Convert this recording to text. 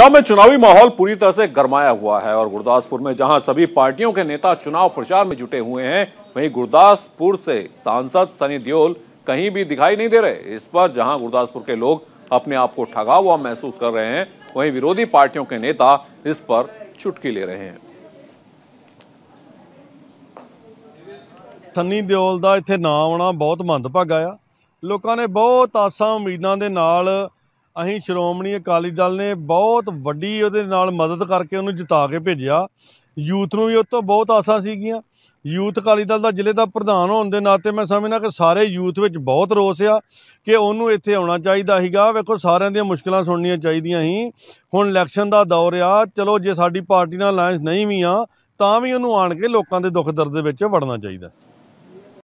पंजाब में चुनावी माहौल पूरी तरह से गरमाया हुआ है और गुरदासपुर में जहां सभी पार्टियों के नेता चुनाव प्रचार में जुटे हुए हैं वहीं गुरदासपुर से सांसद सनी देओल कहीं भी दिखाई नहीं दे रहे इस पर जहां गुरदासपुर के लोग अपने आप को ठगा हुआ महसूस कर रहे हैं वहीं विरोधी पार्टियों के नेता इस पर चुटकी ले रहे हैं सनी ਦਿਓਲ का ਇੱਥੇ ना आना बहुत मंदभागा लोगों ने बहुत आसा ਆਸਾਂ के नाल ਅਸੀਂ ਸ਼੍ਰੋਮਣੀ ਅਕਾਲੀ ਦਲ ਨੇ ਬਹੁਤ ਵੱਡੀ ਉਹਦੇ ਨਾਲ ਮਦਦ ਕਰਕੇ ਉਹਨੂੰ ਜਿਤਾ ਕੇ ਭੇਜਿਆ ਯੂਥ ਨੂੰ ਵੀ ਉਹ ਤੋਂ ਬਹੁਤ ਆਸਾਂ ਸੀਗੀਆਂ ਯੂਥ ਅਕਾਲੀ ਦਲ ਦਾ ਜ਼ਿਲ੍ਹੇ ਦਾ ਪ੍ਰਧਾਨ ਹੋਣ ਦੇ ਨਾਤੇ ਮੈਂ ਸਮਝਦਾ ਕਿ ਸਾਰੇ ਯੂਥ ਵਿੱਚ ਬਹੁਤ ਰੋਸ ਆ ਕਿ ਉਹਨੂੰ ਇੱਥੇ ਆਉਣਾ ਚਾਹੀਦਾ ਸੀਗਾ ਵੇਖੋ ਸਾਰਿਆਂ ਦੀਆਂ ਮੁਸ਼ਕਲਾਂ ਸੁਣਨੀਆਂ ਚਾਹੀਦੀਆਂ ਸੀ ਹੁਣ ਇਲੈਕਸ਼ਨ ਦਾ ਦੌਰ ਆ ਚਲੋ ਜੇ ਸਾਡੀ ਪਾਰਟੀ ਨਾਲ ਅਲਾਈਅੰਸ ਨਹੀਂ ਵੀ ਆ ਤਾਂ ਵੀ ਉਹਨੂੰ ਆਣ ਕੇ ਲੋਕਾਂ ਦੇ ਦੁੱਖ ਦਰਦ ਦੇ ਵਿੱਚ ਵੜਨਾ ਚਾਹੀਦਾ